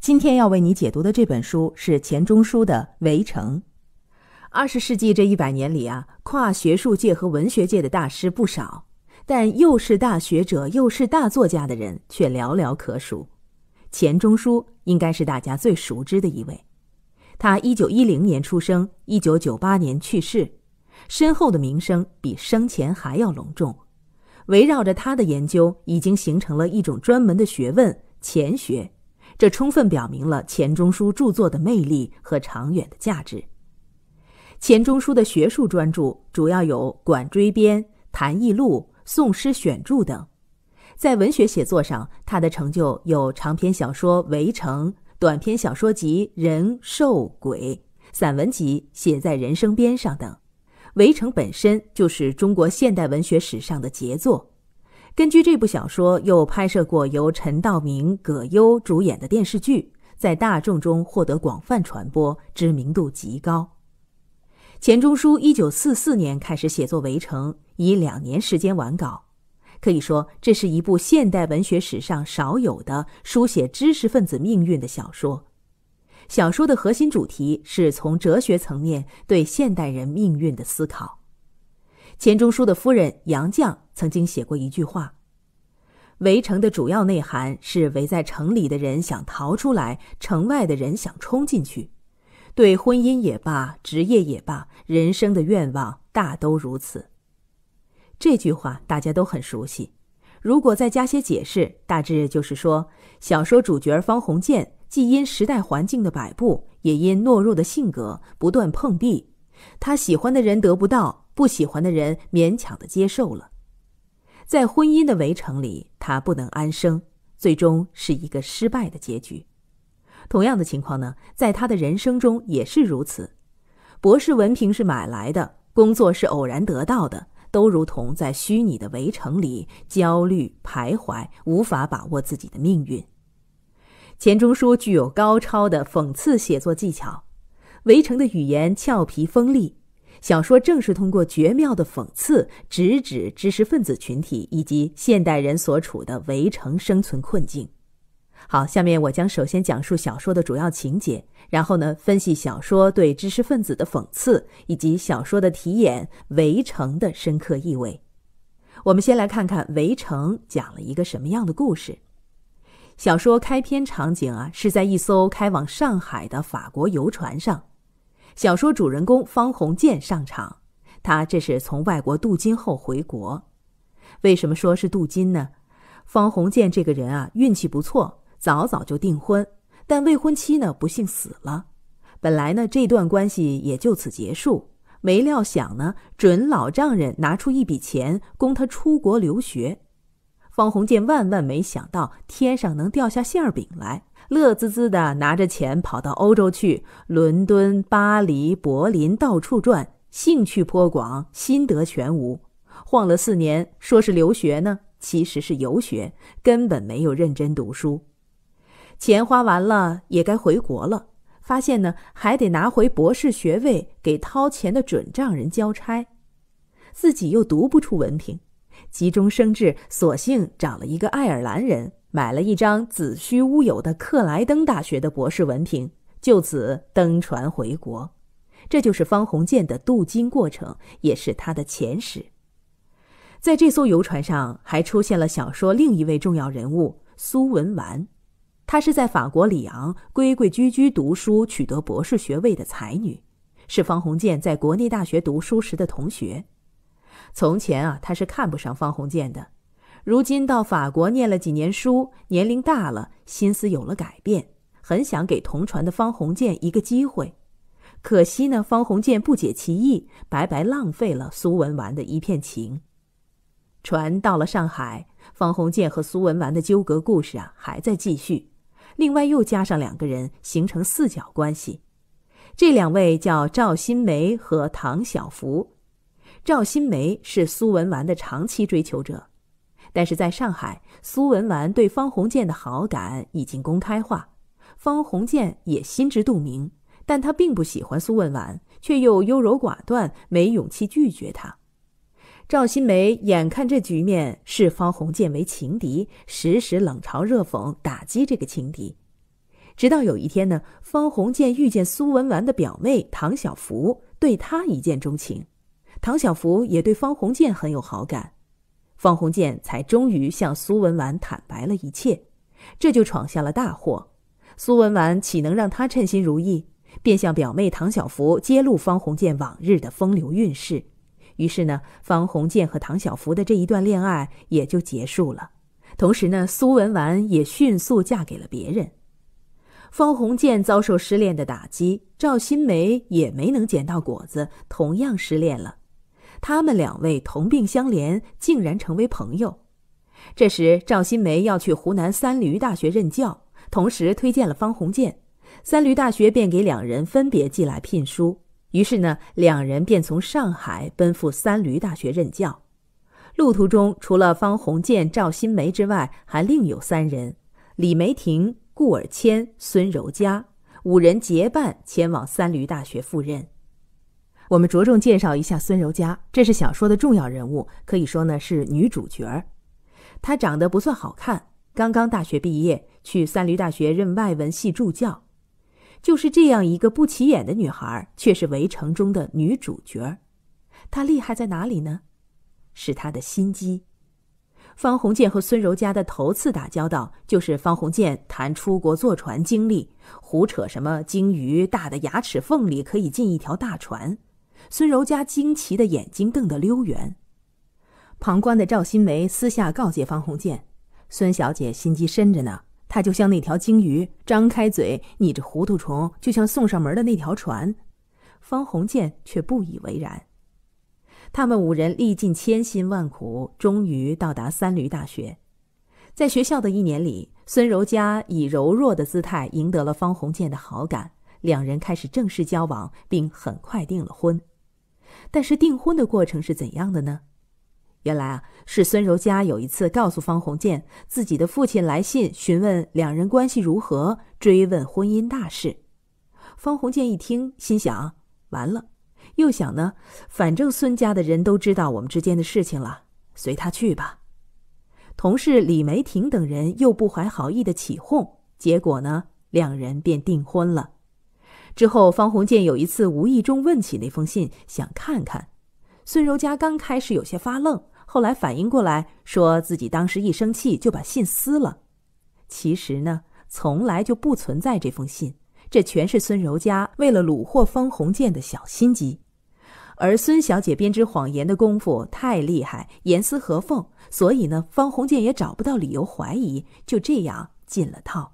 今天要为你解读的这本书是钱钟书的《围城》。二十世纪这一百年里啊，跨学术界和文学界的大师不少，但又是大学者又是大作家的人却寥寥可数。钱钟书应该是大家最熟知的一位。他一九一零年出生，一九九八年去世，身后的名声比生前还要隆重。围绕着他的研究已经形成了一种专门的学问——钱学。这充分表明了钱钟书著作的魅力和长远的价值。钱钟书的学术专著主要有《管锥编》《谈艺录》《宋诗选注》等。在文学写作上，他的成就有长篇小说《围城》、短篇小说集《人兽鬼》、散文集《写在人生边上》等。《围城》本身就是中国现代文学史上的杰作。根据这部小说，又拍摄过由陈道明、葛优主演的电视剧，在大众中获得广泛传播，知名度极高。钱钟书一九四四年开始写作《围城》，以两年时间完稿，可以说这是一部现代文学史上少有的书写知识分子命运的小说。小说的核心主题是从哲学层面对现代人命运的思考。钱钟书的夫人杨绛曾经写过一句话：“围城的主要内涵是围在城里的人想逃出来，城外的人想冲进去。对婚姻也罢，职业也罢，人生的愿望大都如此。”这句话大家都很熟悉。如果再加些解释，大致就是说，小说主角方鸿渐既因时代环境的摆布，也因懦弱的性格不断碰壁，他喜欢的人得不到。不喜欢的人勉强的接受了，在婚姻的围城里，他不能安生，最终是一个失败的结局。同样的情况呢，在他的人生中也是如此。博士文凭是买来的，工作是偶然得到的，都如同在虚拟的围城里焦虑徘徊，无法把握自己的命运。钱钟书具有高超的讽刺写作技巧，《围城》的语言俏皮锋利。小说正是通过绝妙的讽刺，直指知识分子群体以及现代人所处的围城生存困境。好，下面我将首先讲述小说的主要情节，然后呢，分析小说对知识分子的讽刺以及小说的题眼“围城”的深刻意味。我们先来看看《围城》讲了一个什么样的故事。小说开篇场景啊，是在一艘开往上海的法国游船上。小说主人公方鸿渐上场，他这是从外国镀金后回国。为什么说是镀金呢？方鸿渐这个人啊，运气不错，早早就订婚，但未婚妻呢不幸死了。本来呢这段关系也就此结束，没料想呢，准老丈人拿出一笔钱供他出国留学。方鸿渐万万没想到天上能掉下馅儿饼来。乐滋滋的拿着钱跑到欧洲去，伦敦、巴黎、柏林到处转，兴趣颇广，心得全无。晃了四年，说是留学呢，其实是游学，根本没有认真读书。钱花完了，也该回国了。发现呢，还得拿回博士学位给掏钱的准丈人交差，自己又读不出文凭，急中生智，索性找了一个爱尔兰人。买了一张子虚乌有的克莱登大学的博士文凭，就此登船回国。这就是方鸿渐的镀金过程，也是他的前史。在这艘游船上，还出现了小说另一位重要人物苏文纨。她是在法国里昂规规矩矩读书、取得博士学位的才女，是方鸿渐在国内大学读书时的同学。从前啊，她是看不上方鸿渐的。如今到法国念了几年书，年龄大了，心思有了改变，很想给同船的方鸿渐一个机会。可惜呢，方鸿渐不解其意，白白浪费了苏文纨的一片情。船到了上海，方鸿渐和苏文纨的纠葛故事啊还在继续。另外又加上两个人，形成四角关系。这两位叫赵新梅和唐晓芙。赵新梅是苏文纨的长期追求者。但是在上海，苏文纨对方鸿渐的好感已经公开化，方鸿渐也心知肚明，但他并不喜欢苏文纨，却又优柔寡断，没勇气拒绝他。赵新梅眼看这局面，视方鸿渐为情敌，时时冷嘲热讽，打击这个情敌。直到有一天呢，方鸿渐遇见苏文纨的表妹唐晓芙，对她一见钟情，唐晓芙也对方鸿渐很有好感。方鸿渐才终于向苏文纨坦白了一切，这就闯下了大祸。苏文纨岂能让他称心如意？便向表妹唐小芙揭露方鸿渐往日的风流韵事。于是呢，方鸿渐和唐小芙的这一段恋爱也就结束了。同时呢，苏文纨也迅速嫁给了别人。方鸿渐遭受失恋的打击，赵新梅也没能捡到果子，同样失恋了。他们两位同病相怜，竟然成为朋友。这时，赵新梅要去湖南三闾大学任教，同时推荐了方鸿渐。三闾大学便给两人分别寄来聘书。于是呢，两人便从上海奔赴三闾大学任教。路途中，除了方鸿渐、赵新梅之外，还另有三人：李梅婷、顾尔谦、孙柔嘉，五人结伴前往三闾大学赴任。我们着重介绍一下孙柔嘉，这是小说的重要人物，可以说呢是女主角。她长得不算好看，刚刚大学毕业，去三闾大学任外文系助教。就是这样一个不起眼的女孩，却是《围城》中的女主角。她厉害在哪里呢？是她的心机。方鸿渐和孙柔嘉的头次打交道，就是方鸿渐谈出国坐船经历，胡扯什么鲸鱼大的牙齿缝里可以进一条大船。孙柔嘉惊奇的眼睛瞪得溜圆，旁观的赵新梅私下告诫方鸿渐：“孙小姐心机深着呢，她就像那条鲸鱼，张开嘴，你这糊涂虫就像送上门的那条船。”方鸿渐却不以为然。他们五人历尽千辛万苦，终于到达三闾大学。在学校的一年里，孙柔嘉以柔弱的姿态赢得了方鸿渐的好感。两人开始正式交往，并很快订了婚。但是订婚的过程是怎样的呢？原来啊，是孙柔嘉有一次告诉方鸿渐，自己的父亲来信询问两人关系如何，追问婚姻大事。方鸿渐一听，心想：完了！又想呢，反正孙家的人都知道我们之间的事情了，随他去吧。同事李梅婷等人又不怀好意的起哄，结果呢，两人便订婚了。之后，方鸿渐有一次无意中问起那封信，想看看。孙柔嘉刚开始有些发愣，后来反应过来，说自己当时一生气就把信撕了。其实呢，从来就不存在这封信，这全是孙柔嘉为了虏获方鸿渐的小心机。而孙小姐编织谎言的功夫太厉害，严丝合缝，所以呢，方鸿渐也找不到理由怀疑，就这样进了套。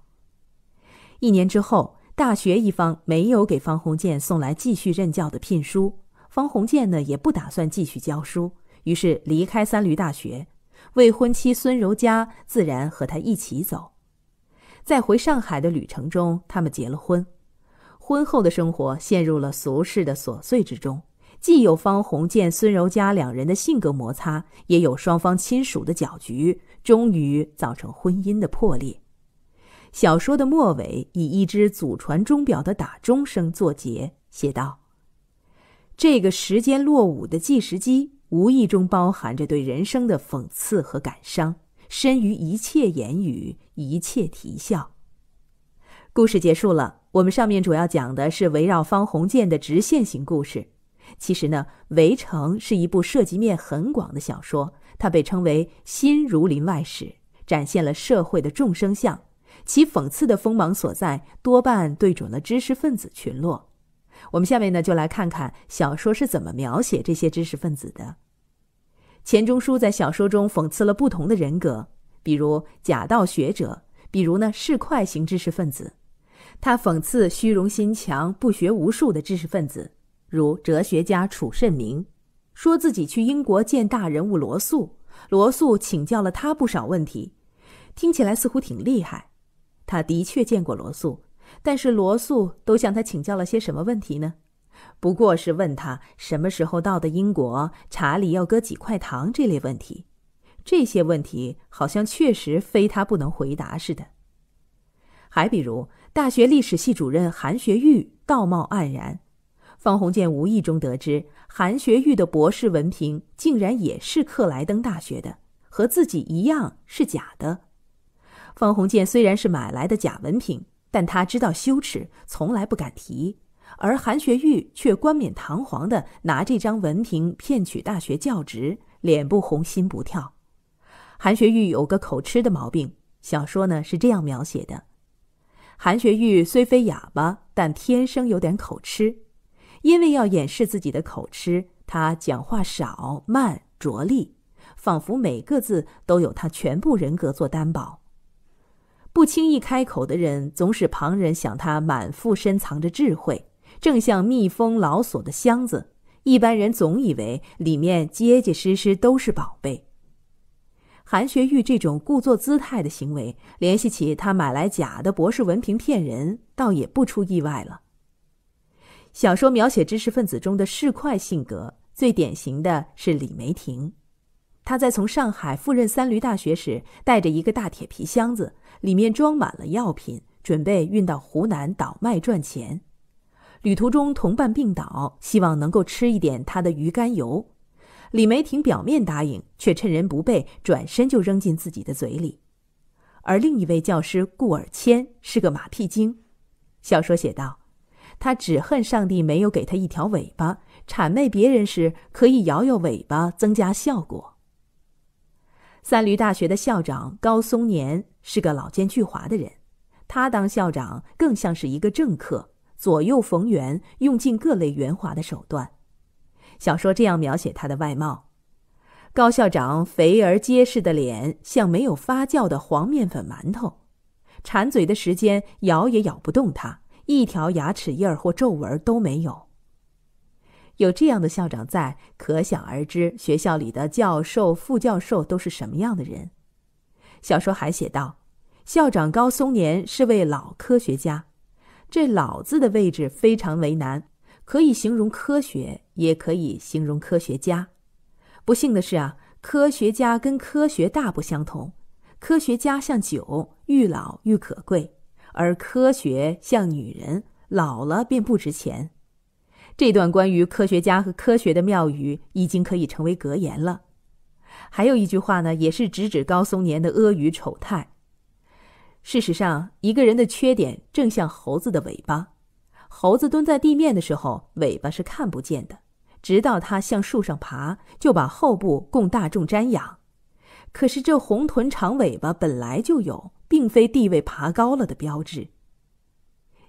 一年之后。大学一方没有给方鸿渐送来继续任教的聘书，方鸿渐呢也不打算继续教书，于是离开三闾大学。未婚妻孙柔嘉自然和他一起走，在回上海的旅程中，他们结了婚。婚后的生活陷入了俗世的琐碎之中，既有方鸿渐、孙柔嘉两人的性格摩擦，也有双方亲属的搅局，终于造成婚姻的破裂。小说的末尾以一只祖传钟表的打钟声作结，写道：“这个时间落伍的计时机，无意中包含着对人生的讽刺和感伤，深于一切言语，一切啼笑。”故事结束了。我们上面主要讲的是围绕方鸿渐的直线型故事，其实呢，《围城》是一部涉及面很广的小说，它被称为“新儒林外史”，展现了社会的众生相。其讽刺的锋芒所在，多半对准了知识分子群落。我们下面呢，就来看看小说是怎么描写这些知识分子的。钱钟书在小说中讽刺了不同的人格，比如假道学者，比如呢市侩型知识分子。他讽刺虚荣心强、不学无术的知识分子，如哲学家楚慎明，说自己去英国见大人物罗素，罗素请教了他不少问题，听起来似乎挺厉害。他的确见过罗素，但是罗素都向他请教了些什么问题呢？不过是问他什么时候到的英国，查理要搁几块糖这类问题。这些问题好像确实非他不能回答似的。还比如，大学历史系主任韩学玉道貌岸然，方鸿渐无意中得知韩学玉的博士文凭竟然也是克莱登大学的，和自己一样是假的。方鸿渐虽然是买来的假文凭，但他知道羞耻，从来不敢提；而韩学玉却冠冕堂皇地拿这张文凭骗取大学教职，脸不红心不跳。韩学玉有个口吃的毛病，小说呢是这样描写的：韩学玉虽非哑巴，但天生有点口吃。因为要掩饰自己的口吃，他讲话少、慢、拙力，仿佛每个字都有他全部人格做担保。不轻易开口的人，总使旁人想他满腹深藏着智慧，正像密封牢锁的箱子，一般人总以为里面结结实实都是宝贝。韩学玉这种故作姿态的行为，联系起他买来假的博士文凭骗人，倒也不出意外了。小说描写知识分子中的市侩性格，最典型的是李梅婷。他在从上海赴任三闾大学时，带着一个大铁皮箱子，里面装满了药品，准备运到湖南倒卖赚钱。旅途中，同伴病倒，希望能够吃一点他的鱼肝油。李梅婷表面答应，却趁人不备，转身就扔进自己的嘴里。而另一位教师顾尔谦是个马屁精。小说写道：“他只恨上帝没有给他一条尾巴，谄媚别人时可以摇摇尾巴，增加效果。”三闾大学的校长高松年是个老奸巨猾的人，他当校长更像是一个政客，左右逢源，用尽各类圆滑的手段。小说这样描写他的外貌：高校长肥而结实的脸，像没有发酵的黄面粉馒头，馋嘴的时间咬也咬不动，他一条牙齿印儿或皱纹都没有。有这样的校长在，可想而知学校里的教授、副教授都是什么样的人。小说还写道，校长高松年是位老科学家，这“老”字的位置非常为难，可以形容科学，也可以形容科学家。不幸的是啊，科学家跟科学大不相同，科学家像酒，愈老愈可贵，而科学像女人，老了便不值钱。这段关于科学家和科学的妙语，已经可以成为格言了。还有一句话呢，也是直指高松年的阿谀丑态。事实上，一个人的缺点正像猴子的尾巴。猴子蹲在地面的时候，尾巴是看不见的；直到它向树上爬，就把后部供大众瞻仰。可是这红臀长尾巴本来就有，并非地位爬高了的标志。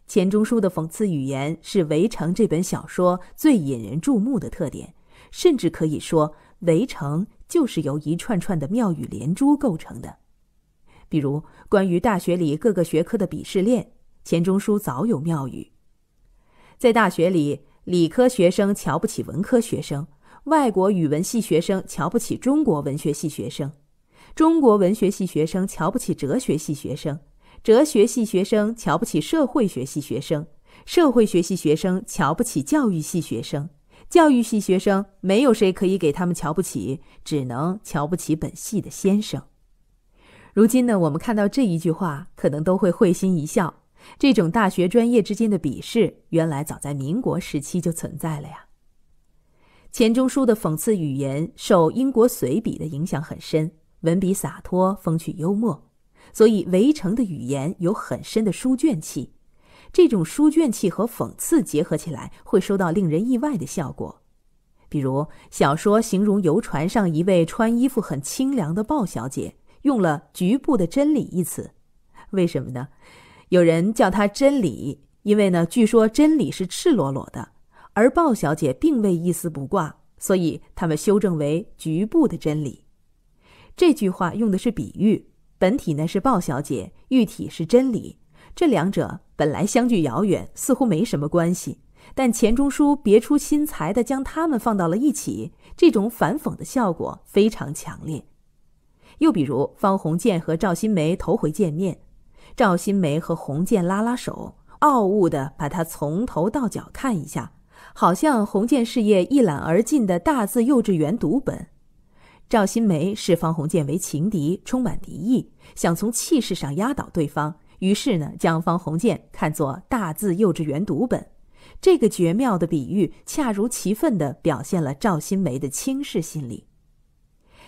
钱钟书的讽刺语言是《围城》这本小说最引人注目的特点，甚至可以说，《围城》就是由一串串的妙语连珠构成的。比如，关于大学里各个学科的鄙视链，钱钟书早有妙语：在大学里，理科学生瞧不起文科学生；外国语文系学生瞧不起中国文学系学生；中国文学系学生瞧不起哲学系学生。哲学系学生瞧不起社会学系学生，社会学系学生瞧不起教育系学生，教育系学生没有谁可以给他们瞧不起，只能瞧不起本系的先生。如今呢，我们看到这一句话，可能都会会心一笑。这种大学专业之间的鄙视，原来早在民国时期就存在了呀。钱钟书的讽刺语言受英国随笔的影响很深，文笔洒脱，风趣幽默。所以，《围城》的语言有很深的书卷气，这种书卷气和讽刺结合起来，会收到令人意外的效果。比如，小说形容游船上一位穿衣服很清凉的鲍小姐，用了“局部的真理”一词。为什么呢？有人叫她“真理”，因为呢，据说真理是赤裸裸的，而鲍小姐并未一丝不挂，所以他们修正为“局部的真理”。这句话用的是比喻。本体呢是鲍小姐，喻体是真理，这两者本来相距遥远，似乎没什么关系。但钱钟书别出心裁地将它们放到了一起，这种反讽的效果非常强烈。又比如方鸿渐和赵新梅头回见面，赵新梅和鸿渐拉拉手，傲物地把他从头到脚看一下，好像鸿渐事业一览而尽的大字幼稚园读本。赵新梅视方鸿渐为情敌，充满敌意，想从气势上压倒对方。于是呢，将方鸿渐看作大字幼稚园读本，这个绝妙的比喻，恰如其分地表现了赵新梅的轻视心理。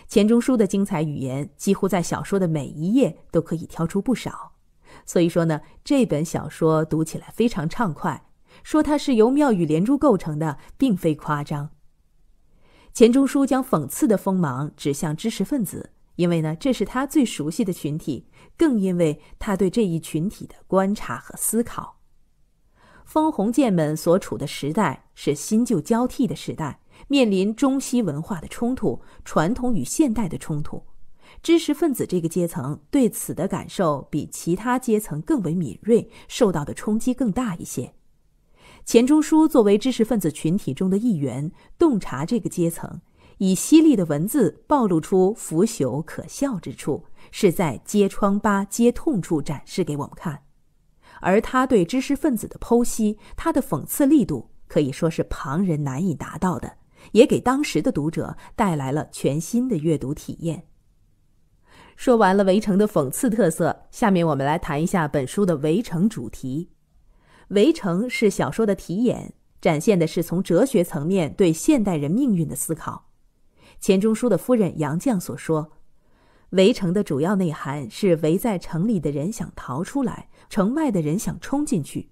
钱钟书的精彩语言，几乎在小说的每一页都可以挑出不少。所以说呢，这本小说读起来非常畅快。说它是由妙语连珠构成的，并非夸张。钱钟书将讽刺的锋芒指向知识分子，因为呢，这是他最熟悉的群体，更因为他对这一群体的观察和思考。封鸿渐们所处的时代是新旧交替的时代，面临中西文化的冲突、传统与现代的冲突，知识分子这个阶层对此的感受比其他阶层更为敏锐，受到的冲击更大一些。钱钟书作为知识分子群体中的一员，洞察这个阶层，以犀利的文字暴露出腐朽可笑之处，是在揭疮疤、揭痛处，展示给我们看。而他对知识分子的剖析，他的讽刺力度可以说是旁人难以达到的，也给当时的读者带来了全新的阅读体验。说完了《围城》的讽刺特色，下面我们来谈一下本书的《围城》主题。《围城》是小说的题眼，展现的是从哲学层面对现代人命运的思考。钱钟书的夫人杨绛所说：“《围城》的主要内涵是围在城里的人想逃出来，城外的人想冲进去。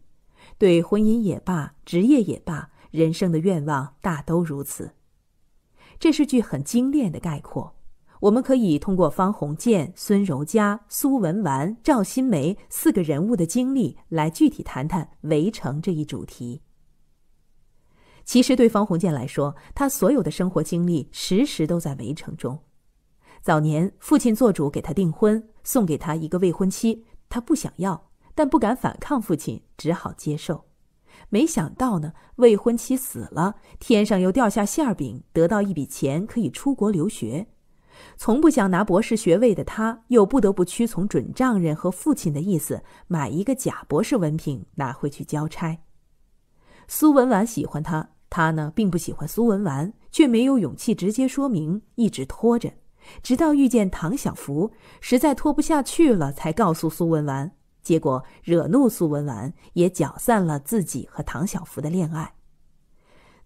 对婚姻也罢，职业也罢，人生的愿望大都如此。”这是句很精炼的概括。我们可以通过方鸿渐、孙柔嘉、苏文纨、赵新梅四个人物的经历，来具体谈谈《围城》这一主题。其实，对方鸿渐来说，他所有的生活经历，时时都在围城中。早年，父亲做主给他订婚，送给他一个未婚妻，他不想要，但不敢反抗父亲，只好接受。没想到呢，未婚妻死了，天上又掉下馅饼，得到一笔钱，可以出国留学。从不想拿博士学位的他，又不得不屈从准丈人和父亲的意思，买一个假博士文凭拿回去交差。苏文纨喜欢他，他呢并不喜欢苏文纨，却没有勇气直接说明，一直拖着，直到遇见唐小芙，实在拖不下去了，才告诉苏文纨，结果惹怒苏文纨，也搅散了自己和唐小芙的恋爱。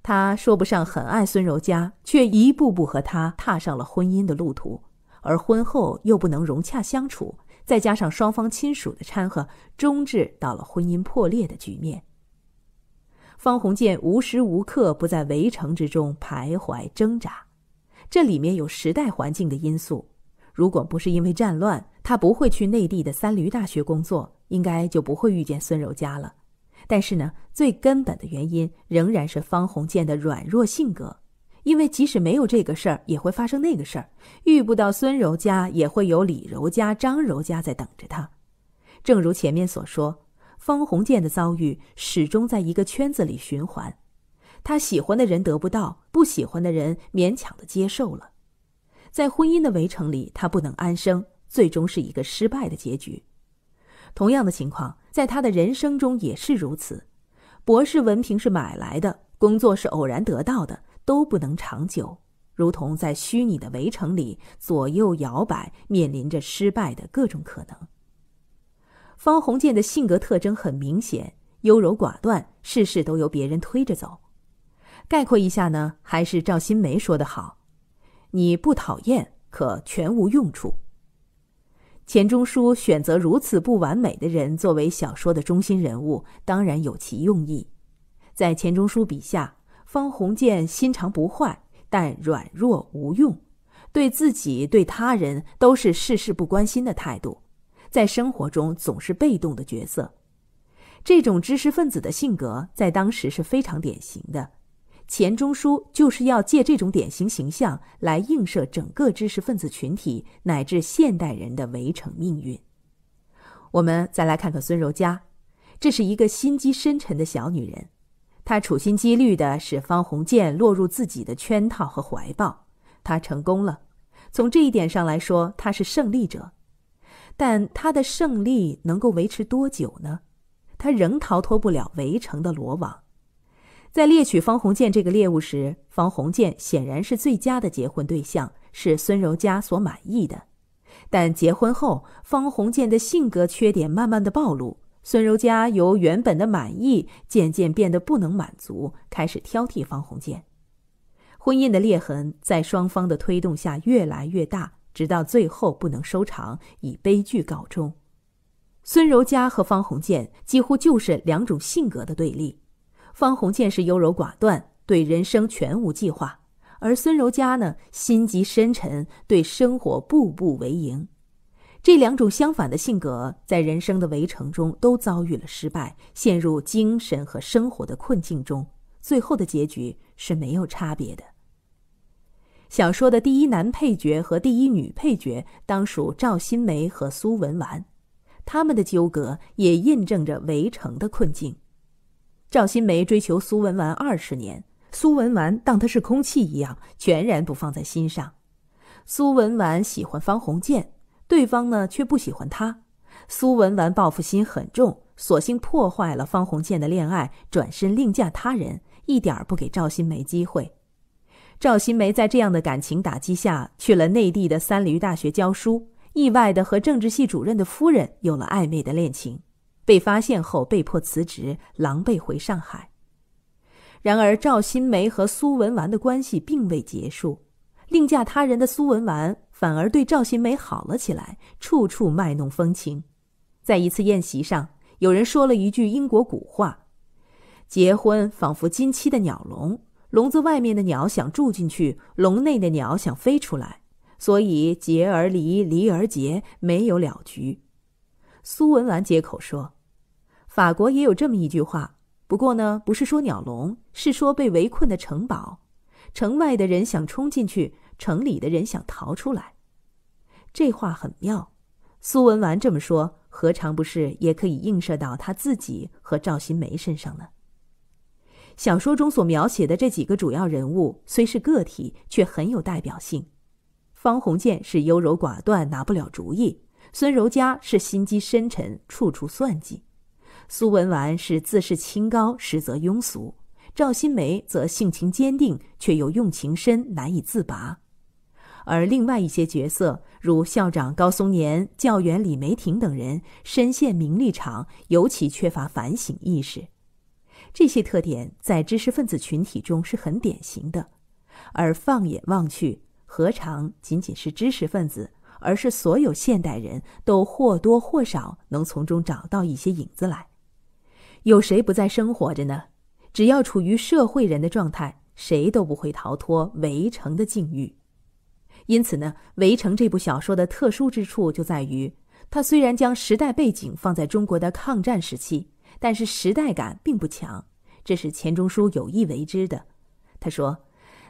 他说不上很爱孙柔嘉，却一步步和他踏上了婚姻的路途，而婚后又不能融洽相处，再加上双方亲属的掺和，终致到了婚姻破裂的局面。方鸿渐无时无刻不在围城之中徘徊挣扎，这里面有时代环境的因素。如果不是因为战乱，他不会去内地的三闾大学工作，应该就不会遇见孙柔嘉了。但是呢，最根本的原因仍然是方鸿渐的软弱性格。因为即使没有这个事儿，也会发生那个事儿。遇不到孙柔嘉，也会有李柔嘉、张柔嘉在等着他。正如前面所说，方鸿渐的遭遇始终在一个圈子里循环。他喜欢的人得不到，不喜欢的人勉强的接受了。在婚姻的围城里，他不能安生，最终是一个失败的结局。同样的情况，在他的人生中也是如此。博士文凭是买来的，工作是偶然得到的，都不能长久。如同在虚拟的围城里左右摇摆，面临着失败的各种可能。方鸿渐的性格特征很明显，优柔寡断，事事都由别人推着走。概括一下呢，还是赵新梅说的好：“你不讨厌，可全无用处。”钱钟书选择如此不完美的人作为小说的中心人物，当然有其用意。在钱钟书笔下，方鸿渐心肠不坏，但软弱无用，对自己、对他人都是事事不关心的态度，在生活中总是被动的角色。这种知识分子的性格在当时是非常典型的。钱钟书就是要借这种典型形象来映射整个知识分子群体乃至现代人的围城命运。我们再来看看孙柔嘉，这是一个心机深沉的小女人，她处心积虑的使方鸿渐落入自己的圈套和怀抱，她成功了。从这一点上来说，她是胜利者。但她的胜利能够维持多久呢？她仍逃脱不了围城的罗网。在猎取方鸿渐这个猎物时，方鸿渐显然是最佳的结婚对象，是孙柔嘉所满意的。但结婚后，方鸿渐的性格缺点慢慢的暴露，孙柔嘉由原本的满意渐渐变得不能满足，开始挑剔方鸿渐。婚姻的裂痕在双方的推动下越来越大，直到最后不能收场，以悲剧告终。孙柔嘉和方鸿渐几乎就是两种性格的对立。方鸿渐是优柔寡断，对人生全无计划；而孙柔嘉呢，心机深沉，对生活步步为营。这两种相反的性格，在人生的围城中都遭遇了失败，陷入精神和生活的困境中，最后的结局是没有差别的。小说的第一男配角和第一女配角，当属赵新梅和苏文纨，他们的纠葛也印证着围城的困境。赵新梅追求苏文纨二十年，苏文纨当她是空气一样，全然不放在心上。苏文纨喜欢方鸿渐，对方呢却不喜欢她。苏文纨报复心很重，索性破坏了方鸿渐的恋爱，转身另嫁他人，一点儿不给赵新梅机会。赵新梅在这样的感情打击下，去了内地的三闾大学教书，意外的和政治系主任的夫人有了暧昧的恋情。被发现后被迫辞职，狼狈回上海。然而赵新梅和苏文纨的关系并未结束，另嫁他人的苏文纨反而对赵新梅好了起来，处处卖弄风情。在一次宴席上，有人说了一句英国古话：“结婚仿佛金漆的鸟笼，笼子外面的鸟想住进去，笼内的鸟想飞出来，所以结而离，离而结，没有了局。”苏文纨接口说。法国也有这么一句话，不过呢，不是说鸟笼，是说被围困的城堡。城外的人想冲进去，城里的人想逃出来。这话很妙，苏文纨这么说，何尝不是也可以映射到他自己和赵新梅身上呢？小说中所描写的这几个主要人物，虽是个体，却很有代表性。方鸿渐是优柔寡断，拿不了主意；孙柔嘉是心机深沉，处处算计。苏文纨是自视清高，实则庸俗；赵新梅则性情坚定，却又用情深，难以自拔。而另外一些角色，如校长高松年、教员李梅婷等人，深陷名利场，尤其缺乏反省意识。这些特点在知识分子群体中是很典型的，而放眼望去，何尝仅仅是知识分子，而是所有现代人都或多或少能从中找到一些影子来。有谁不在生活着呢？只要处于社会人的状态，谁都不会逃脱围城的境遇。因此呢，《围城》这部小说的特殊之处就在于，它虽然将时代背景放在中国的抗战时期，但是时代感并不强，这是钱钟书有意为之的。他说，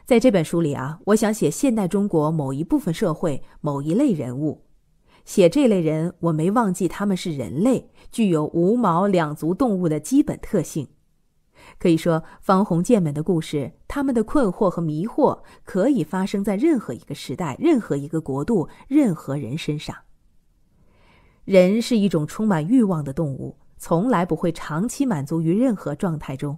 在这本书里啊，我想写现代中国某一部分社会、某一类人物。写这类人，我没忘记他们是人类，具有无毛两足动物的基本特性。可以说，方鸿渐们的故事，他们的困惑和迷惑，可以发生在任何一个时代、任何一个国度、任何人身上。人是一种充满欲望的动物，从来不会长期满足于任何状态中。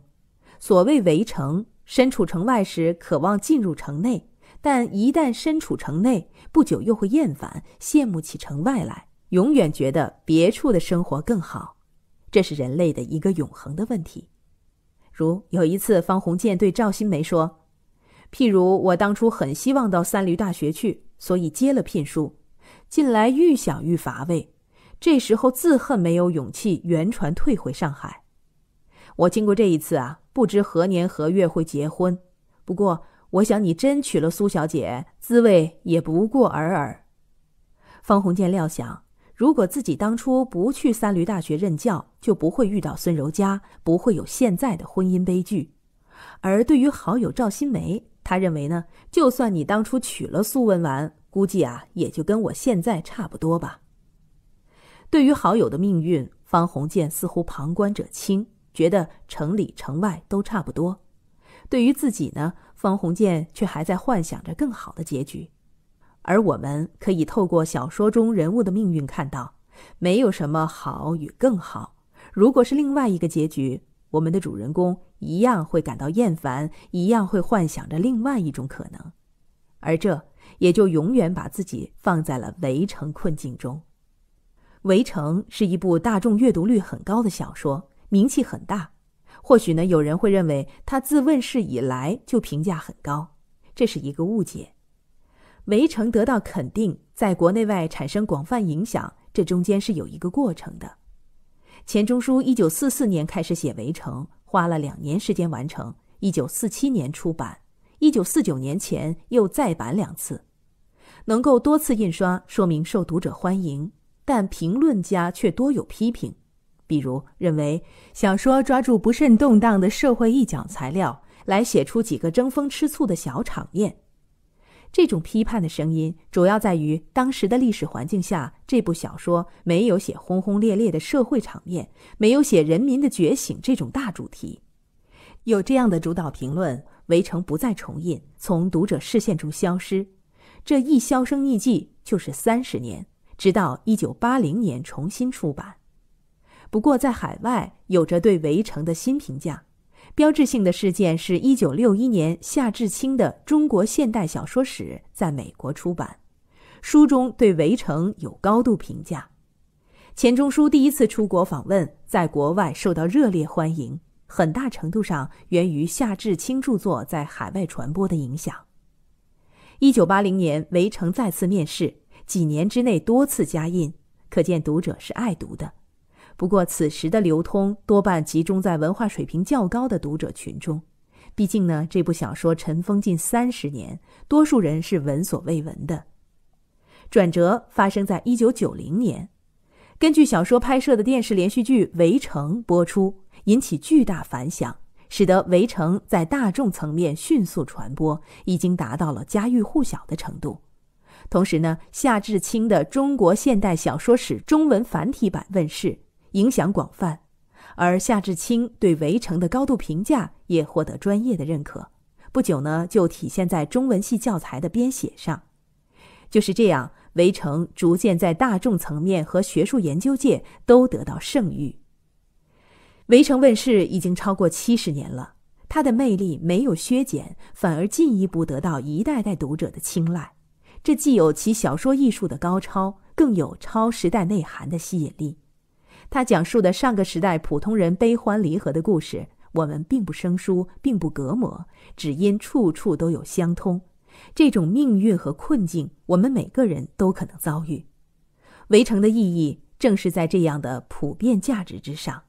所谓围城，身处城外时，渴望进入城内。但一旦身处城内，不久又会厌烦，羡慕起城外来，永远觉得别处的生活更好。这是人类的一个永恒的问题。如有一次，方鸿渐对赵新梅说：“譬如我当初很希望到三闾大学去，所以接了聘书，近来愈想愈乏味，这时候自恨没有勇气圆船退回上海。我经过这一次啊，不知何年何月会结婚。不过……”我想你真娶了苏小姐，滋味也不过尔尔。方鸿渐料想，如果自己当初不去三闾大学任教，就不会遇到孙柔嘉，不会有现在的婚姻悲剧。而对于好友赵新梅，他认为呢，就算你当初娶了苏文纨，估计啊，也就跟我现在差不多吧。对于好友的命运，方鸿渐似乎旁观者清，觉得城里城外都差不多。对于自己呢，方鸿渐却还在幻想着更好的结局，而我们可以透过小说中人物的命运看到，没有什么好与更好。如果是另外一个结局，我们的主人公一样会感到厌烦，一样会幻想着另外一种可能，而这也就永远把自己放在了围城困境中。围城是一部大众阅读率很高的小说，名气很大。或许呢，有人会认为他自问世以来就评价很高，这是一个误解。《围城》得到肯定，在国内外产生广泛影响，这中间是有一个过程的。钱钟书一九四四年开始写《围城》，花了两年时间完成，一九四七年出版，一九四九年前又再版两次，能够多次印刷，说明受读者欢迎，但评论家却多有批评。比如认为小说抓住不甚动荡的社会一角材料，来写出几个争风吃醋的小场面，这种批判的声音主要在于当时的历史环境下，这部小说没有写轰轰烈烈的社会场面，没有写人民的觉醒这种大主题。有这样的主导评论，《围城》不再重印，从读者视线中消失。这一销声匿迹就是三十年，直到一九八零年重新出版。不过，在海外有着对《围城》的新评价。标志性的事件是1961年夏志清的《中国现代小说史》在美国出版，书中对《围城》有高度评价。钱钟书第一次出国访问，在国外受到热烈欢迎，很大程度上源于夏志清著作在海外传播的影响。1980年，《围城》再次面世，几年之内多次加印，可见读者是爱读的。不过，此时的流通多半集中在文化水平较高的读者群中。毕竟呢，这部小说尘封近三十年，多数人是闻所未闻的。转折发生在一九九零年，根据小说拍摄的电视连续剧《围城》播出，引起巨大反响，使得《围城》在大众层面迅速传播，已经达到了家喻户晓的程度。同时呢，夏志清的《中国现代小说史》中文繁体版问世。影响广泛，而夏志清对《围城》的高度评价也获得专业的认可。不久呢，就体现在中文系教材的编写上。就是这样，《围城》逐渐在大众层面和学术研究界都得到盛誉。《围城》问世已经超过七十年了，它的魅力没有削减，反而进一步得到一代代读者的青睐。这既有其小说艺术的高超，更有超时代内涵的吸引力。他讲述的上个时代普通人悲欢离合的故事，我们并不生疏，并不隔膜，只因处处都有相通。这种命运和困境，我们每个人都可能遭遇。《围城》的意义，正是在这样的普遍价值之上。